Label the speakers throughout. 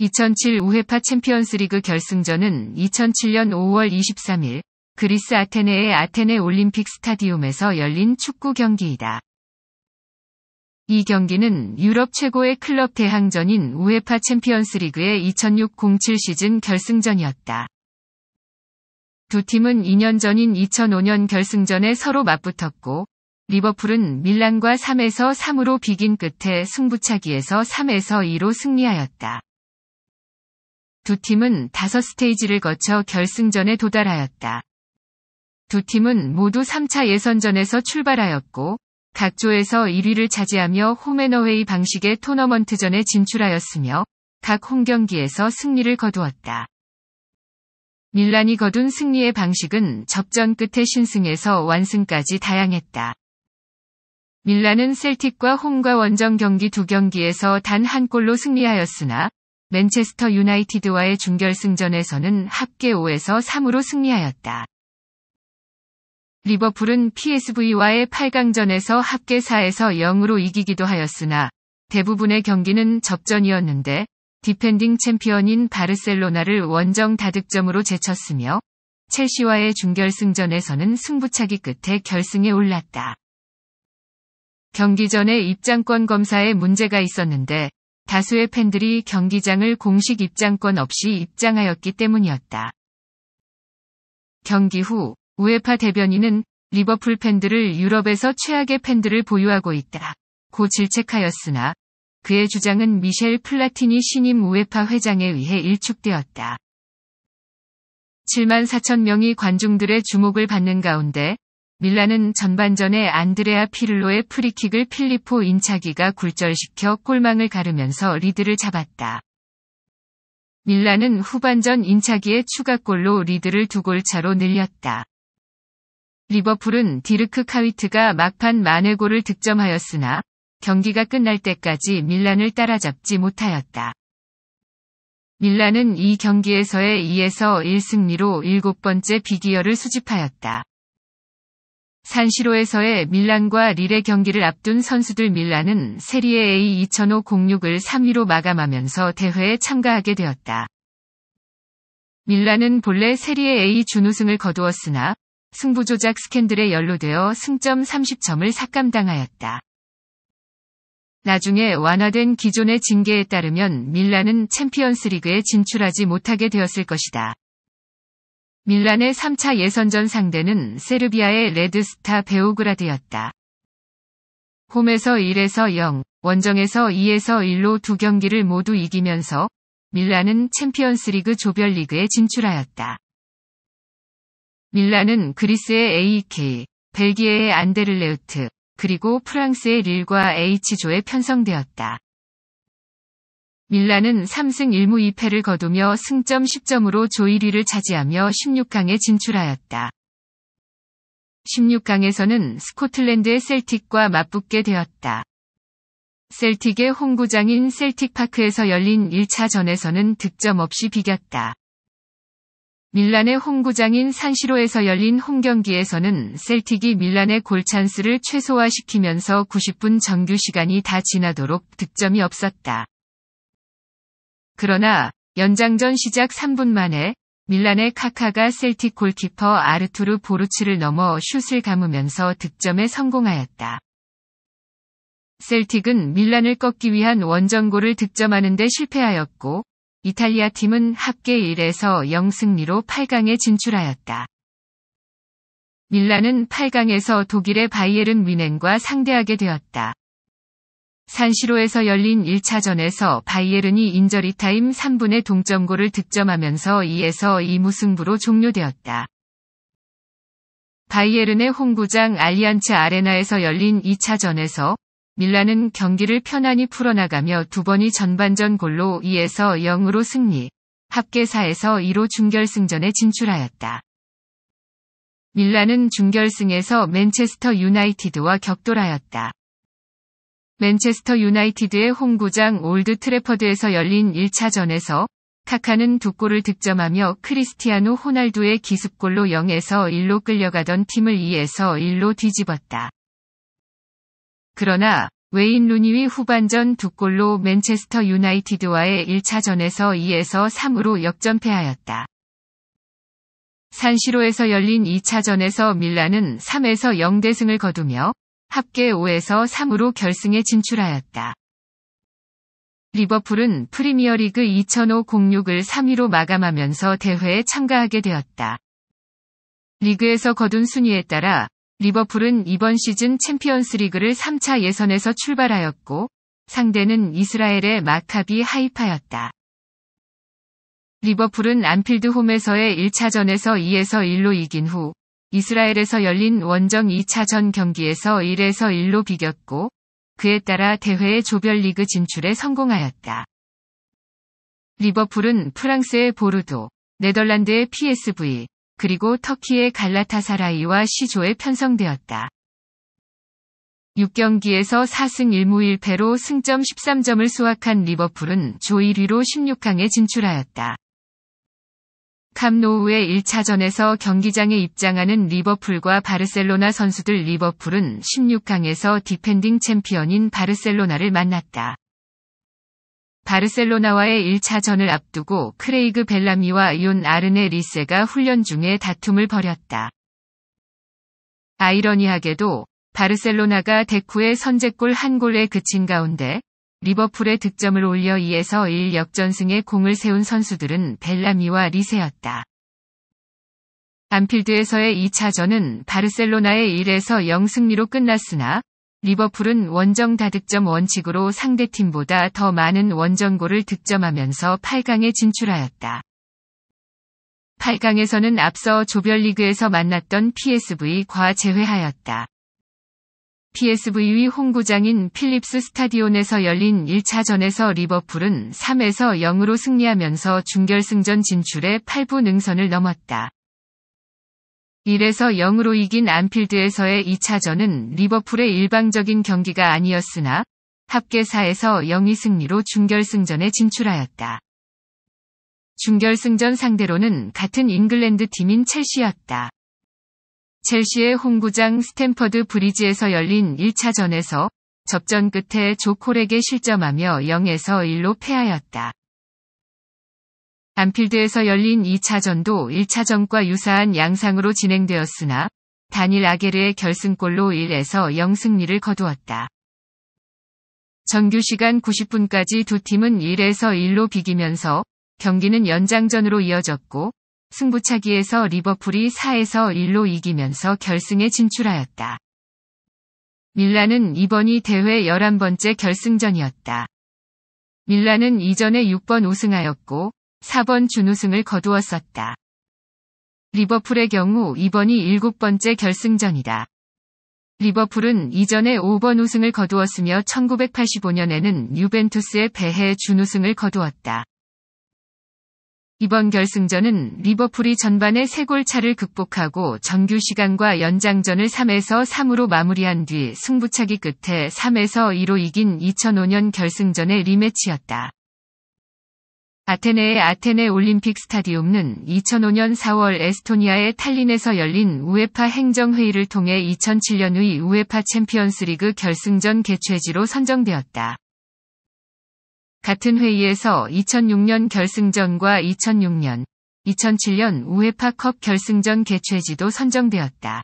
Speaker 1: 2007우회파 챔피언스리그 결승전은 2007년 5월 23일 그리스 아테네의 아테네 올림픽 스타디움에서 열린 축구 경기이다. 이 경기는 유럽 최고의 클럽 대항전인 우회파 챔피언스리그의 2006-07 시즌 결승전이었다. 두 팀은 2년 전인 2005년 결승전에 서로 맞붙었고 리버풀은 밀란과 3에서 3으로 비긴 끝에 승부차기에서 3에서 2로 승리하였다. 두 팀은 다섯 스테이지를 거쳐 결승전에 도달하였다. 두 팀은 모두 3차 예선전에서 출발하였고 각 조에서 1위를 차지하며 홈앤어웨이 방식의 토너먼트전에 진출하였으며 각 홈경기에서 승리를 거두었다. 밀란이 거둔 승리의 방식은 접전 끝에 신승에서 완승까지 다양했다. 밀란은 셀틱과 홈과 원정 경기 두 경기에서 단 한 골로 승리하였으나 맨체스터 유나이티드와의 중결승전에서는 합계 5에서 3으로 승리하였다. 리버풀은 PSV와의 8강전에서 합계 4에서 0으로 이기기도 하였으나 대부분의 경기는 접전이었는데 디펜딩 챔피언인 바르셀로나를 원정 다득점으로 제쳤으며 첼시와의 중결승전에서는 승부차기 끝에 결승에 올랐다. 경기 전에 입장권 검사에 문제가 있었는데 다수의 팬들이 경기장을 공식 입장권 없이 입장하였기 때문이었다. 경기 후 우에파 대변인은 리버풀 팬들을 유럽에서 최악의 팬들을 보유하고 있다. 고 질책하였으나 그의 주장은 미셸 플라티니 신임 우에파 회장에 의해 일축되었다. 7만 4천 명이 관중들의 주목을 받는 가운데 밀라는 전반전에 안드레아 피를로의 프리킥을 필리포 인차기가 굴절시켜 골망을 가르면서 리드를 잡았다. 밀라는 후반전 인차기의 추가골로 리드를 두골 차로 늘렸다. 리버풀은 디르크 카위트가 막판 마네골을 득점하였으나 경기가 끝날 때까지 밀란을 따라잡지 못하였다. 밀란은 이 경기에서의 2에서 1승리로 7번째 비기어를 수집하였다. 산시로에서의 밀란과 릴의 경기를 앞둔 선수들 밀란은 세리에 A 2005 06을 3위로 마감하면서 대회에 참가하게 되었다. 밀란은 본래 세리에 A 준우승을 거두었으나 승부조작 스캔들에 연루되어 승점 30점을 삭감당하였다. 나중에 완화된 기존의 징계에 따르면 밀란은 챔피언스 리그에 진출하지 못하게 되었을 것이다. 밀란의 3차 예선전 상대는 세르비아의 레드스타 베오그라드였다. 홈에서 1에서 0, 원정에서 2에서 1로 두 경기를 모두 이기면서 밀란은 챔피언스리그 조별리그에 진출하였다. 밀란은 그리스의 AK, 벨기에의 안데르레우트, 그리고 프랑스의 릴과 H조에 편성되었다. 밀라는 3승 1무 2패를 거두며 승점 10점으로 조 1위를 차지하며 16강에 진출하였다. 16강에서는 스코틀랜드의 셀틱과 맞붙게 되었다. 셀틱의 홈구장인 셀틱파크에서 열린 1차전에서는 득점 없이 비겼다. 밀란의 홈구장인 산시로에서 열린 홈경기에서는 셀틱이 밀란의 골찬스를 최소화시키면서 90분 정규 시간이 다 지나도록 득점이 없었다. 그러나 연장전 시작 3분 만에 밀란의 카카가 셀틱 골키퍼 아르투르 보루츠를 넘어 슛을 감으면서 득점에 성공하였다. 셀틱은 밀란을 꺾기 위한 원정골을 득점하는 데 실패하였고 이탈리아 팀은 합계 1에서 0승리로 8강에 진출하였다. 밀란은 8강에서 독일의 바이에른 위넨과 상대하게 되었다. 산시로에서 열린 1차전에서 바이에른이 인저리 타임 3분의 동점골을 득점하면서 2에서 2 무승부로 종료되었다. 바이에른의 홈구장 알리안츠 아레나에서 열린 2차전에서 밀라는 경기를 편안히 풀어나가며 두 번이 전반전 골로 2에서 0으로 승리, 합계 4에서 2로 중결승전에 진출하였다. 밀라는 중결승에서 맨체스터 유나이티드와 격돌하였다. 맨체스터 유나이티드의 홈구장 올드 트래퍼드에서 열린 1차전에서 카카는 두 골을 득점하며 크리스티아누 호날두의 기습골로 0에서 1로 끌려가던 팀을 2에서 1로 뒤집었다. 그러나 웨인 루니위 후반전 두 골로 맨체스터 유나이티드와의 1차전에서 2에서 3으로 역전패하였다. 산시로에서 열린 2차전에서 밀라는 3에서 0대승을 거두며 합계 5에서 3으로 결승에 진출하였다. 리버풀은 프리미어리그 2005-06을 3위로 마감하면서 대회에 참가하게 되었다. 리그에서 거둔 순위에 따라 리버풀은 이번 시즌 챔피언스 리그를 3차 예선에서 출발하였고 상대는 이스라엘의 마카비 하이파였다. 리버풀은 안필드 홈에서의 1차전에서 2에서 1로 이긴 후 이스라엘에서 열린 원정 2차전 경기에서 1에서 1로 비겼고 그에 따라 대회의 조별리그 진출에 성공하였다. 리버풀은 프랑스의 보르도, 네덜란드의 PSV, 그리고 터키의 갈라타사라이와 시조에 편성되었다. 6경기에서 4승 1무 1패로 승점 13점을 수확한 리버풀은 조 1위로 16강에 진출하였다. 캄노우의 1차전에서 경기장에 입장하는 리버풀과 바르셀로나 선수들 리버풀은 16강에서 디펜딩 챔피언인 바르셀로나를 만났다. 바르셀로나와의 1차전을 앞두고 크레이그 벨라미와 이온 아르네 리세가 훈련 중에 다툼을 벌였다. 아이러니하게도 바르셀로나가 데쿠의 선제골 한 골에 그친 가운데 리버풀에 득점을 올려 2에서 1 역전승에 공을 세운 선수들은 벨라미와 리세였다. 안필드에서의 2차전은 바르셀로나의 1에서 0 승리로 끝났으나 리버풀은 원정 다득점 원칙으로 상대팀보다 더 많은 원정골을 득점하면서 8강에 진출하였다. 8강에서는 앞서 조별리그에서 만났던 PSV과 제회하였다. PSV의 홈구장인 필립스 스타디온에서 열린 1차전에서 리버풀은 3에서 0으로 승리하면서 중결승전 진출에 8부능선을 넘었다. 1에서 0으로 이긴 안필드에서의 2차전은 리버풀의 일방적인 경기가 아니었으나 합계 4에서 0이 승리로 중결승전에 진출하였다. 중결승전 상대로는 같은 잉글랜드 팀인 첼시였다. 첼시의 홈구장 스탠퍼드 브리지에서 열린 1차전에서 접전 끝에 조콜에게 실점하며 0에서 1로 패하였다. 안필드에서 열린 2차전도 1차전과 유사한 양상으로 진행되었으나 단일 아게르의 결승골로 1에서 0승리를 거두었다. 정규 시간 90분까지 두 팀은 1에서 1로 비기면서 경기는 연장전으로 이어졌고 승부차기에서 리버풀이 4에서 1로 이기면서 결승에 진출하였다. 밀라는 이번이 대회 11번째 결승전이었다. 밀라는 이전에 6번 우승하였고 4번 준우승을 거두었었다. 리버풀의 경우 이번이 7번째 결승전이다. 리버풀은 이전에 5번 우승을 거두었으며 1985년에는 유벤투스의 배해 준우승을 거두었다. 이번 결승전은 리버풀이 전반의 3골 차를 극복하고 정규 시간과 연장전을 3에서 3으로 마무리한 뒤 승부차기 끝에 3에서 2로 이긴 2005년 결승전의 리매치였다. 아테네의 아테네 올림픽 스타디움은 2005년 4월 에스토니아의 탈린에서 열린 우에파 행정회의를 통해 2007년의 우에파 챔피언스리그 결승전 개최지로 선정되었다. 같은 회의에서 2006년 결승전과 2006년, 2007년 우에파컵 결승전 개최지도 선정되었다.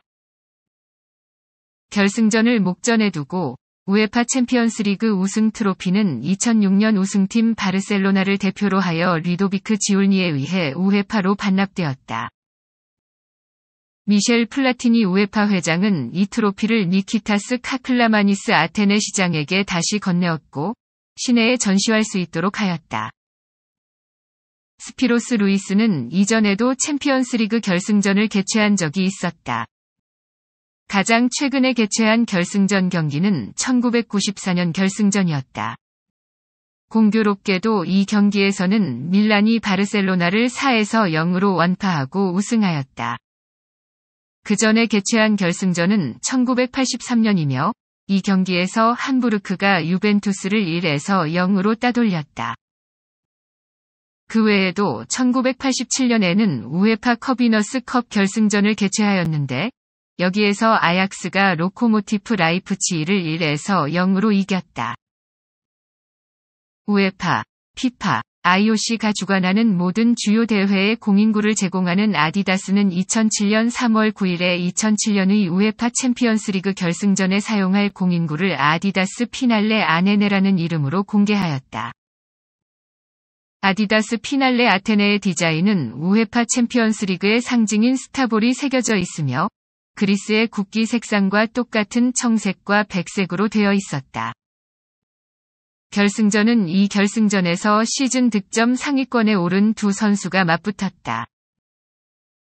Speaker 1: 결승전을 목전에 두고 우에파 챔피언스리그 우승 트로피는 2006년 우승팀 바르셀로나를 대표로 하여 리도비크 지올니에 의해 우에파로 반납되었다. 미셸 플라티니 우에파 회장은 이 트로피를 니키타스 카클라마니스 아테네 시장에게 다시 건네었고 시내에 전시할 수 있도록 하였다. 스피로스 루이스는 이전에도 챔피언스리그 결승전을 개최한 적이 있었다. 가장 최근에 개최한 결승전 경기는 1994년 결승전이었다. 공교롭게도 이 경기에서는 밀란이 바르셀로나를 4에서 0으로 완파하고 우승하였다. 그 전에 개최한 결승전은 1983년이며 이 경기에서 함부르크가 유벤투스를 1에서 0으로 따돌렸다. 그 외에도 1987년에는 우에파 커비너스 컵 결승전을 개최하였는데 여기에서 아약스가 로코모티프 라이프치히를 1에서 0으로 이겼다. 우에파, 피파, IOC가 주관하는 모든 주요 대회의 공인구를 제공하는 아디다스는 2007년 3월 9일에 2007년의 우에파 챔피언스리그 결승전에 사용할 공인구를 아디다스 피날레 아네네라는 이름으로 공개하였다. 아디다스 피날레 아테네의 디자인은 우헤파 챔피언스리그의 상징인 스타볼이 새겨져 있으며 그리스의 국기 색상과 똑같은 청색과 백색으로 되어 있었다. 결승전은 이 결승전에서 시즌 득점 상위권에 오른 두 선수가 맞붙었다.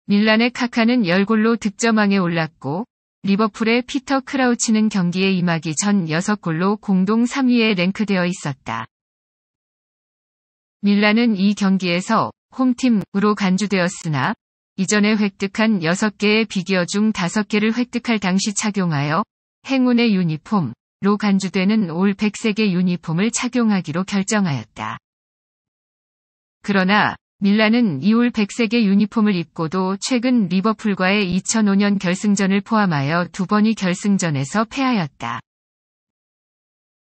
Speaker 1: 밀란의 카카는 10골로 득점왕에 올랐고 리버풀의 피터 크라우치는 경기에 임하기 전 6골로 공동 3위에 랭크되어 있었다. 밀란은 이 경기에서 홈팀으로 간주되었으나 이전에 획득한 6개의 비기어 중 5개를 획득할 당시 착용하여 행운의 유니폼, 로 간주되는 올 백색의 유니폼을 착용하기로 결정하였다. 그러나 밀라는 이올 백색의 유니폼을 입고도 최근 리버풀과의 2005년 결승전을 포함하여 두 번이 결승전에서 패하였다.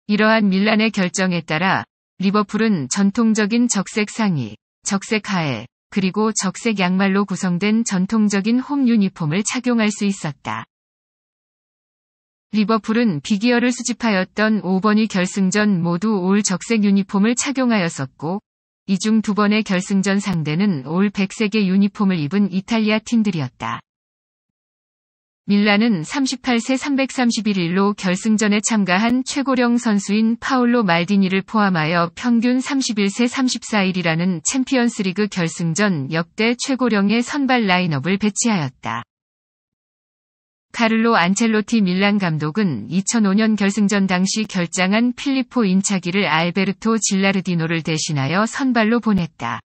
Speaker 1: 이러한 밀란의 결정에 따라 리버풀은 전통적인 적색 상의, 적색 하에, 그리고 적색 양말로 구성된 전통적인 홈 유니폼을 착용할 수 있었다. 리버풀은 비기어를 수집하였던 5번이 결승전 모두 올 적색 유니폼을 착용하였었고, 이 중 두 번의 결승전 상대는 올 백색의 유니폼을 입은 이탈리아 팀들이었다. 밀라는 38세 331일로 결승전에 참가한 최고령 선수인 파울로 말디니를 포함하여 평균 31세 34일이라는 챔피언스리그 결승전 역대 최고령의 선발 라인업을 배치하였다. 카를로 안첼로티 밀란 감독은 2005년 결승전 당시 결장한 필리포 인차기를 알베르토 질라르디노를 대신하여 선발로 보냈다.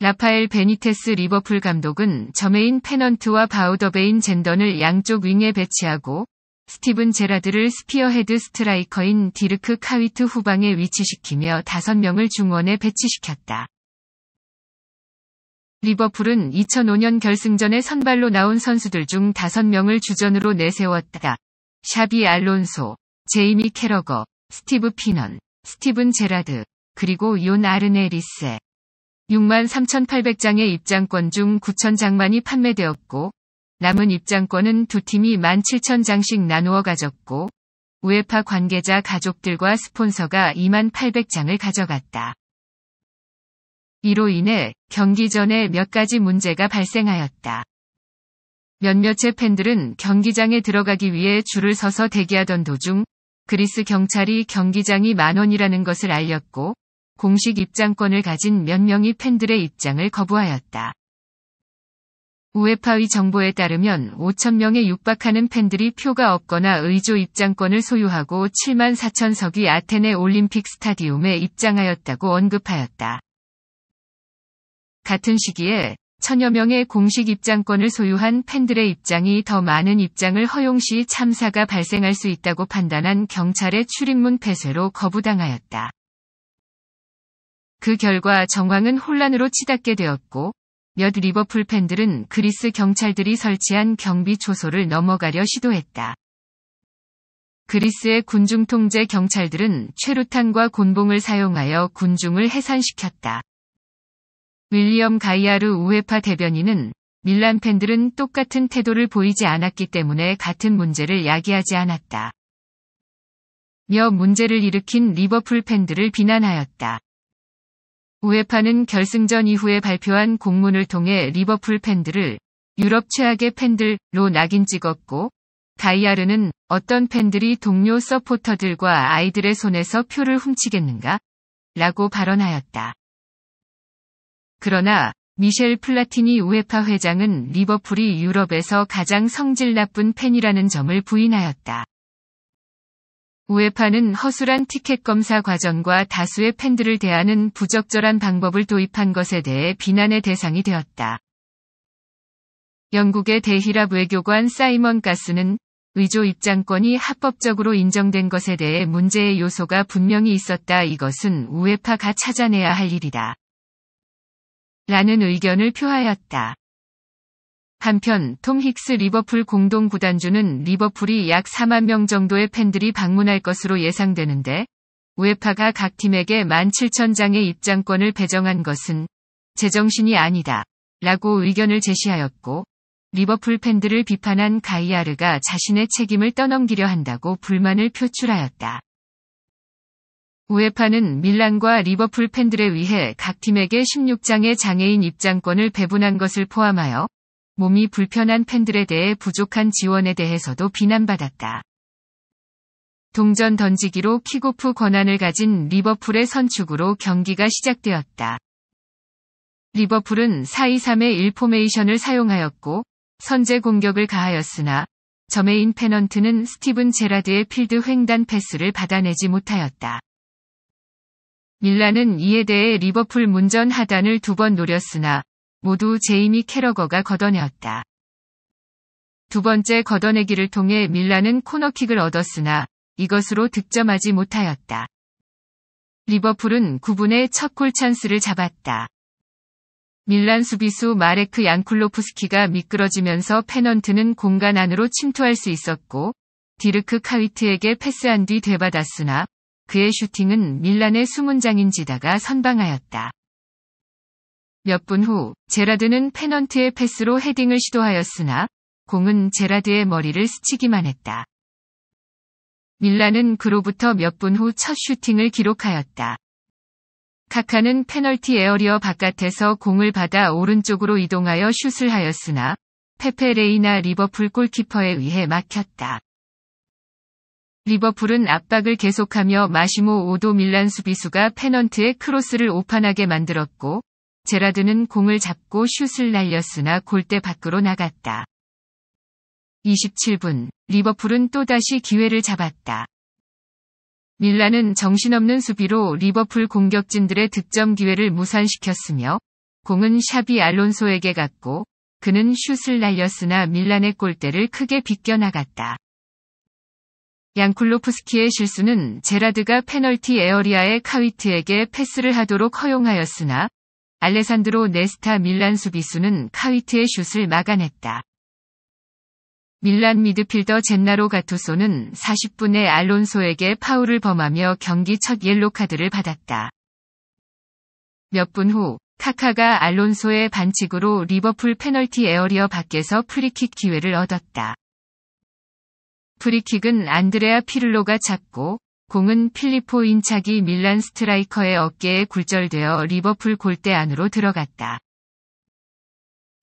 Speaker 1: 라파엘 베니테스 리버풀 감독은 점메인 페넌트와 바우더베인 젠던을 양쪽 윙에 배치하고 스티븐 제라드를 스피어헤드 스트라이커인 디르크 카위트 후방에 위치시키며 5명을 중원에 배치시켰다. 리버풀은 2005년 결승전에 선발로 나온 선수들 중 5명을 주전으로 내세웠다. 샤비 알론소, 제이미 캐러거, 스티브 피넌, 스티븐 제라드, 그리고 욘 아르네리세. 63,800장의 입장권 중 9,000장만이 판매되었고 남은 입장권은 두 팀이 17,000장씩 나누어 가졌고 우에파 관계자 가족들과 스폰서가 2 8 0 0장을 가져갔다. 이로 인해 경기 전에 몇 가지 문제가 발생하였다. 몇몇의 팬들은 경기장에 들어가기 위해 줄을 서서 대기하던 도중 그리스 경찰이 경기장이 만원이라는 것을 알렸고 공식 입장권을 가진 몇 명이 팬들의 입장을 거부하였다. 우에파의 정보에 따르면 5천명에 육박하는 팬들이 표가 없거나 의조 입장권을 소유하고 7만 4천석이 아테네 올림픽 스타디움에 입장하였다고 언급하였다. 같은 시기에 천여 명의 공식 입장권을 소유한 팬들의 입장이 더 많은 입장을 허용시 참사가 발생할 수 있다고 판단한 경찰의 출입문 폐쇄로 거부당하였다. 그 결과 정황은 혼란으로 치닫게 되었고 몇 리버풀 팬들은 그리스 경찰들이 설치한 경비 초소를 넘어가려 시도했다. 그리스의 군중 통제 경찰들은 최루탄과 곤봉을 사용하여 군중을 해산시켰다. 윌리엄 가이아르 우에파 대변인은 밀란 팬들은 똑같은 태도를 보이지 않았기 때문에 같은 문제를 야기하지 않았다. 며 문제를 일으킨 리버풀 팬들을 비난하였다. 우에파는 결승전 이후에 발표한 공문을 통해 리버풀 팬들을 유럽 최악의 팬들로 낙인 찍었고 가이아르는 어떤 팬들이 동료 서포터들과 아이들의 손에서 표를 훔치겠는가? 라고 발언하였다. 그러나 미셸 플라티니 우에파 회장은 리버풀이 유럽에서 가장 성질 나쁜 팬이라는 점을 부인하였다. 우에파는 허술한 티켓 검사 과정과 다수의 팬들을 대하는 부적절한 방법을 도입한 것에 대해 비난의 대상이 되었다. 영국의 대히랍 외교관 사이먼 가스는 의조 입장권이 합법적으로 인정된 것에 대해 문제의 요소가 분명히 있었다. 이것은 우에파가 찾아내야 할 일이다. 라는 의견을 표하였다. 한편 톰 힉스 리버풀 공동 구단주는 리버풀이 약 4만 명 정도의 팬들이 방문할 것으로 예상되는데 우에파가 각 팀에게 17,000장의 입장권을 배정한 것은 제정신이 아니다. 라고 의견을 제시하였고 리버풀 팬들을 비판한 가이아르가 자신의 책임을 떠넘기려 한다고 불만을 표출하였다. 우에파는 밀란과 리버풀 팬들에 의해 각 팀에게 16장의 장애인 입장권을 배분한 것을 포함하여 몸이 불편한 팬들에 대해 부족한 지원에 대해서도 비난받았다. 동전 던지기로 킥오프 권한을 가진 리버풀의 선축으로 경기가 시작되었다. 리버풀은 4-2-3의 1포메이션을 사용하였고 선제 공격을 가하였으나 점에인 페넌트는 스티븐 제라드의 필드 횡단 패스를 받아내지 못하였다. 밀라는 이에 대해 리버풀 문전 하단을 두 번 노렸으나 모두 제이미 캐러거가 걷어내었다. 두 번째 걷어내기를 통해 밀라는 코너킥을 얻었으나 이것으로 득점하지 못하였다. 리버풀은 9분의 첫 골 찬스를 잡았다. 밀란 수비수 마레크 양쿨로프스키가 미끄러지면서 페넌트는 공간 안으로 침투할 수 있었고 디르크 카위트에게 패스한 뒤 되받았으나 그의 슈팅은 밀란의 수문장인 지다가 선방하였다. 몇 분 후 제라드는 페넌트의 패스로 헤딩을 시도하였으나 공은 제라드의 머리를 스치기만 했다. 밀란은 그로부터 몇 분 후 첫 슈팅을 기록하였다. 카카는 페널티 에어리어 바깥에서 공을 받아 오른쪽으로 이동하여 슛을 하였으나 페페레이나 리버풀 골키퍼에 의해 막혔다. 리버풀은 압박을 계속하며 마시모 오도 밀란 수비수가 페넌트의 크로스를 오판하게 만들었고 제라드는 공을 잡고 슛을 날렸으나 골대 밖으로 나갔다. 27분 리버풀은 또다시 기회를 잡았다. 밀란은 정신없는 수비로 리버풀 공격진들의 득점 기회를 무산시켰으며 공은 샤비 알론소에게 갔고 그는 슛을 날렸으나 밀란의 골대를 크게 비껴나갔다. 양쿨로프스키의 실수는 제라드가 페널티 에어리아의 카위트에게 패스를 하도록 허용하였으나 알레산드로 네스타 밀란 수비수는 카위트의 슛을 막아냈다. 밀란 미드필더 젠나로 가토소는 40분에 알론소에게 파울을 범하며 경기 첫 옐로카드를 받았다. 몇 분 후 카카가 알론소의 반칙으로 리버풀 페널티 에어리어 밖에서 프리킥 기회를 얻었다. 프리킥은 안드레아 피를로가 잡고 공은 필리포 인차기 밀란 스트라이커의 어깨에 굴절되어 리버풀 골대 안으로 들어갔다.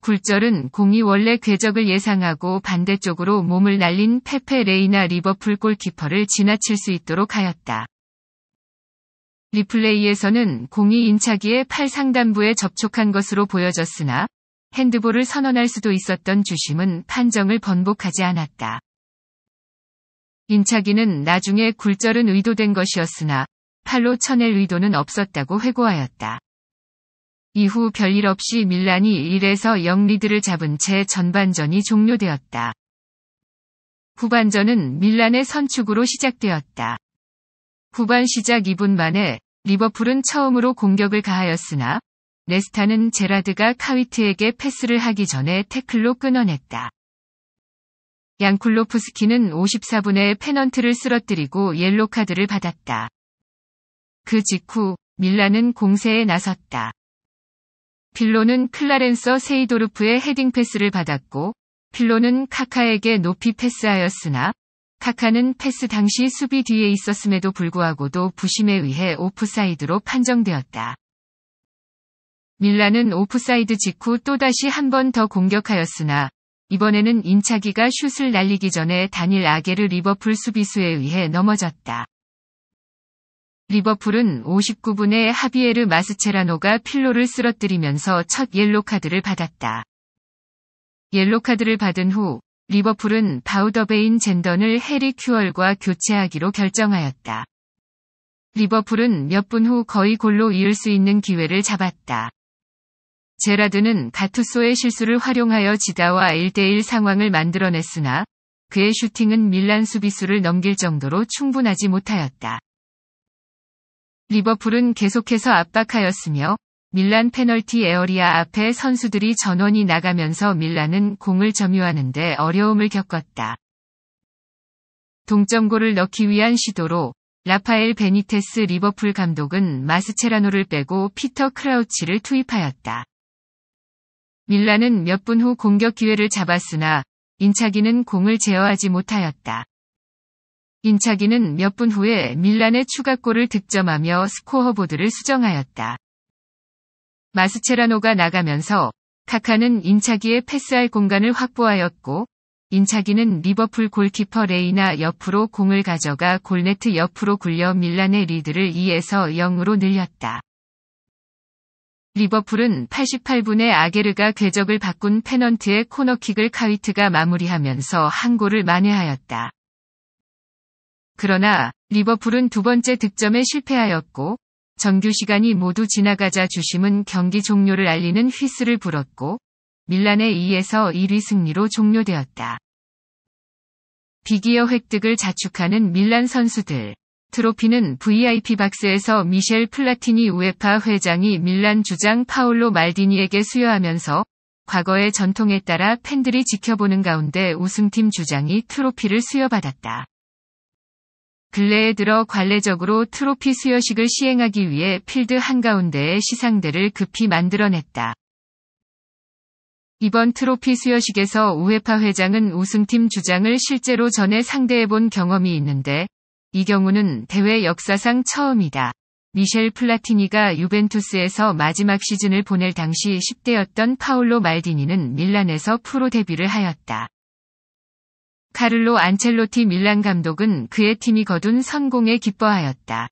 Speaker 1: 굴절은 공이 원래 궤적을 예상하고 반대쪽으로 몸을 날린 페페 레이나 리버풀 골키퍼를 지나칠 수 있도록 하였다. 리플레이에서는 공이 인차기의 팔 상단부에 접촉한 것으로 보여졌으나 핸드볼을 선언할 수도 있었던 주심은 판정을 번복하지 않았다. 인차기는 나중에 굴절은 의도된 것이었으나 팔로 쳐낼 의도는 없었다고 회고하였다. 이후 별일 없이 밀란이 1에서 0 리드를 잡은 채 전반전이 종료되었다. 후반전은 밀란의 선축으로 시작되었다. 후반 시작 2분 만에 리버풀은 처음으로 공격을 가하였으나 레스타는 제라드가 카위트에게 패스를 하기 전에 태클로 끊어냈다. 양쿨로프스키는 54분에 페넌트를 쓰러뜨리고 옐로카드를 받았다. 그 직후 밀라는 공세에 나섰다. 필로는 클라렌서 세이도르프의 헤딩 패스를 받았고 필로는 카카에게 높이 패스하였으나 카카는 패스 당시 수비 뒤에 있었음에도 불구하고도 부심에 의해 오프사이드로 판정되었다. 밀라는 오프사이드 직후 또다시 한 번 더 공격하였으나 이번에는 인차기가 슛을 날리기 전에 단일 아게르 리버풀 수비수에 의해 넘어졌다. 리버풀은 59분에 하비에르 마스체라노가 필로를 쓰러뜨리면서 첫 옐로카드를 받았다. 옐로카드를 받은 후 리버풀은 바우더베인 젠던을 해리 큐얼과 교체하기로 결정하였다. 리버풀은 몇 분 후 거의 골로 이을 수 있는 기회를 잡았다. 제라드는 가투소의 실수를 활용하여 지다와 1대1 상황을 만들어냈으나 그의 슈팅은 밀란 수비수를 넘길 정도로 충분하지 못하였다. 리버풀은 계속해서 압박하였으며 밀란 페널티 에어리아 앞에 선수들이 전원이 나가면서 밀란은 공을 점유하는데 어려움을 겪었다. 동점골을 넣기 위한 시도로 라파엘 베니테스 리버풀 감독은 마스체라노를 빼고 피터 크라우치를 투입하였다. 밀라는 몇분 후 공격 기회를 잡았으나 인차기는 공을 제어하지 못하였다. 인차기는 몇 분 후에 밀란의 추가골을 득점하며 스코어보드를 수정하였다. 마스체라노가 나가면서 카카는 인차기의 패스할 공간을 확보하였고 인차기는 리버풀 골키퍼 레이나 옆으로 공을 가져가 골네트 옆으로 굴려 밀란의 리드를 2에서 0으로 늘렸다. 리버풀은 88분에 아게르가 궤적을 바꾼 페넌트의 코너킥을 카위트가 마무리하면서 한 골을 만회하였다. 그러나 리버풀은 두 번째 득점에 실패하였고 정규 시간이 모두 지나가자 주심은 경기 종료를 알리는 휘스를 불었고 밀란의 2에서 1위 승리로 종료되었다. 비기어 획득을 자축하는 밀란 선수들. 트로피는 VIP 박스에서 미셸 플라티니 우에파 회장이 밀란 주장 파올로 말디니에게 수여하면서 과거의 전통에 따라 팬들이 지켜보는 가운데 우승팀 주장이 트로피를 수여받았다. 근래에 들어 관례적으로 트로피 수여식을 시행하기 위해 필드 한가운데에 시상대를 급히 만들어냈다. 이번 트로피 수여식에서 우회파 회장은 우승팀 주장을 실제로 전에 상대해본 경험이 있는데 이 경우는 대회 역사상 처음이다. 미셸 플라티니가 유벤투스에서 마지막 시즌을 보낼 당시 10대였던 파울로 말디니는 밀란에서 프로 데뷔를 하였다. 카를로 안첼로티 밀란 감독은 그의 팀이 거둔 성공에 기뻐하였다.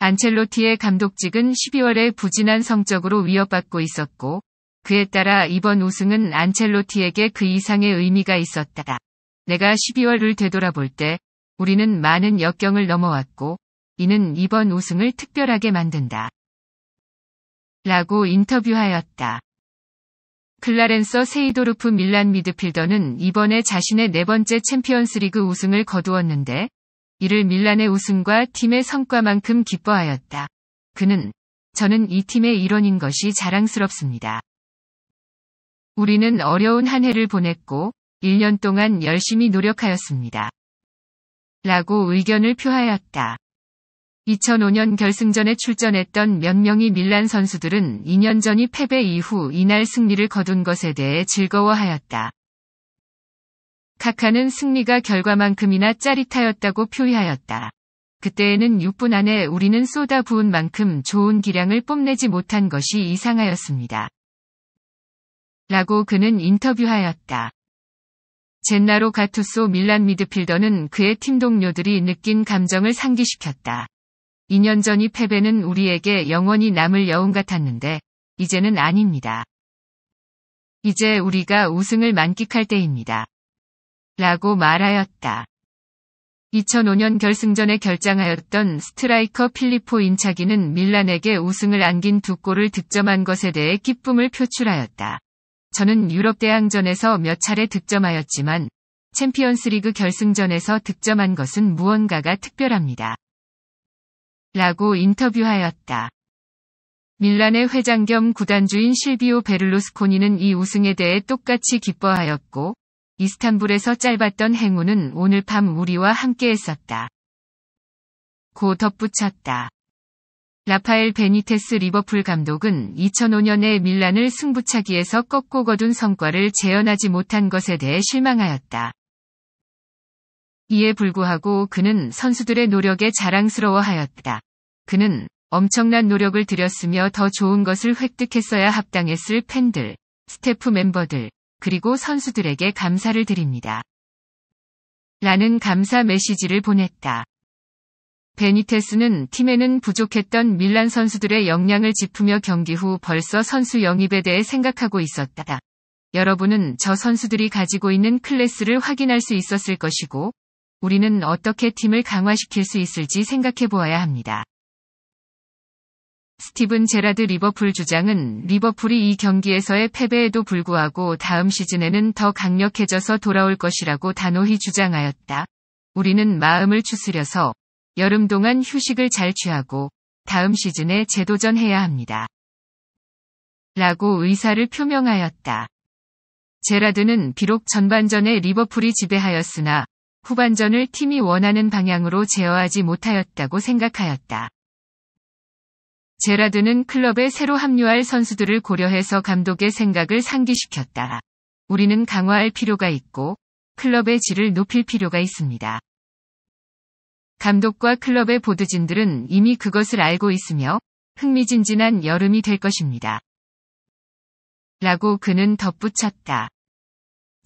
Speaker 1: 안첼로티의 감독직은 12월에 부진한 성적으로 위협받고 있었고, 그에 따라 이번 우승은 안첼로티에게 그 이상의 의미가 있었다. 내가 12월을 되돌아볼 때 우리는 많은 역경을 넘어왔고 이는 이번 우승을 특별하게 만든다. 라고 인터뷰하였다. 클라렌서 세이도르프 밀란 미드필더는 이번에 자신의 네 번째 챔피언스리그 우승을 거두었는데 이를 밀란의 우승과 팀의 성과만큼 기뻐하였다. 그는 저는 이 팀의 일원인 것이 자랑스럽습니다. 우리는 어려운 한 해를 보냈고 1년 동안 열심히 노력하였습니다. 라고 의견을 표하였다. 2005년 결승전에 출전했던 몇 명의 밀란 선수들은 2년 전이 패배 이후 이날 승리를 거둔 것에 대해 즐거워하였다. 카카는 승리가 결과만큼이나 짜릿하였다고 표의하였다. 그때에는 6분 안에 우리는 쏟아 부은 만큼 좋은 기량을 뽐내지 못한 것이 이상하였습니다. 라고 그는 인터뷰하였다. 젠나로 가투소 밀란 미드필더는 그의 팀 동료들이 느낀 감정을 상기시켰다. 2년 전이 패배는 우리에게 영원히 남을 여운 같았는데 이제는 아닙니다. 이제 우리가 우승을 만끽할 때입니다. 라고 말하였다. 2005년 결승전에 결장하였던 스트라이커 필리포 인차기는 밀란에게 우승을 안긴 두 골을 득점한 것에 대해 기쁨을 표출하였다. 저는 유럽 대항전에서 몇 차례 득점하였지만 챔피언스리그 결승전에서 득점한 것은 무언가가 특별합니다. 라고 인터뷰하였다. 밀란의 회장 겸 구단주인 실비오 베를로스코니는 이 우승에 대해 똑같이 기뻐하였고 이스탄불에서 짧았던 행운은 오늘 밤 우리와 함께했었다. 고 덧붙였다. 라파엘 베니테스 리버풀 감독은 2005년에 밀란을 승부차기에서 꺾고 거둔 성과를 재현하지 못한 것에 대해 실망하였다. 이에 불구하고 그는 선수들의 노력에 자랑스러워하였다. 그는 엄청난 노력을 들였으며 더 좋은 것을 획득했어야 합당했을 팬들, 스태프 멤버들, 그리고 선수들에게 감사를 드립니다. 라는 감사 메시지를 보냈다. 베니테스는 팀에는 부족했던 밀란 선수들의 역량을 짚으며 경기 후 벌써 선수 영입에 대해 생각하고 있었다. 여러분은 저 선수들이 가지고 있는 클래스를 확인할 수 있었을 것이고 우리는 어떻게 팀을 강화시킬 수 있을지 생각해 보아야 합니다. 스티븐 제라드 리버풀 주장은 리버풀이 이 경기에서의 패배에도 불구하고 다음 시즌에는 더 강력해져서 돌아올 것이라고 단호히 주장하였다. 우리는 마음을 추스려서 여름 동안 휴식을 잘 취하고 다음 시즌에 재도전해야 합니다. 라고 의사를 표명하였다. 제라드는 비록 전반전에 리버풀이 지배하였으나 후반전을 팀이 원하는 방향으로 제어하지 못하였다고 생각하였다. 제라드는 클럽에 새로 합류할 선수들을 고려해서 감독의 생각을 상기시켰다. 우리는 강화할 필요가 있고 클럽의 질을 높일 필요가 있습니다. 감독과 클럽의 보드진들은 이미 그것을 알고 있으며 흥미진진한 여름이 될 것입니다. 라고 그는 덧붙였다.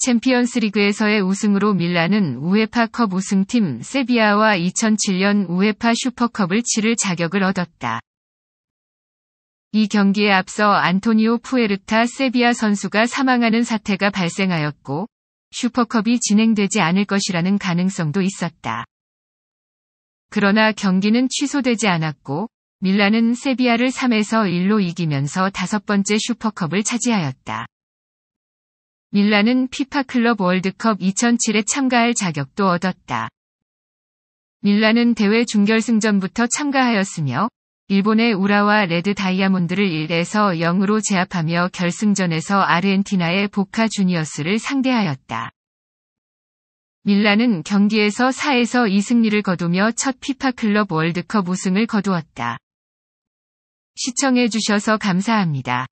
Speaker 1: 챔피언스 리그에서의 우승으로 밀라는 우에파컵 우승팀 세비야와 2007년 우에파 슈퍼컵을 치를 자격을 얻었다. 이 경기에 앞서 안토니오 푸에르타 세비야 선수가 사망하는 사태가 발생하였고 슈퍼컵이 진행되지 않을 것이라는 가능성도 있었다. 그러나 경기는 취소되지 않았고 밀라는 세비야를 3에서 1로 이기면서 다섯 번째 슈퍼컵을 차지하였다. 밀라는 피파 클럽 월드컵 2007에 참가할 자격도 얻었다. 밀라는 대회 중결승전부터 참가하였으며 일본의 우라와 레드 다이아몬드를 1에서 0으로 제압하며 결승전에서 아르헨티나의 보카 주니어스를 상대하였다. 밀라는 경기에서 4에서 2승리를 거두며 첫 피파 클럽 월드컵 우승을 거두었다. 시청해주셔서 감사합니다.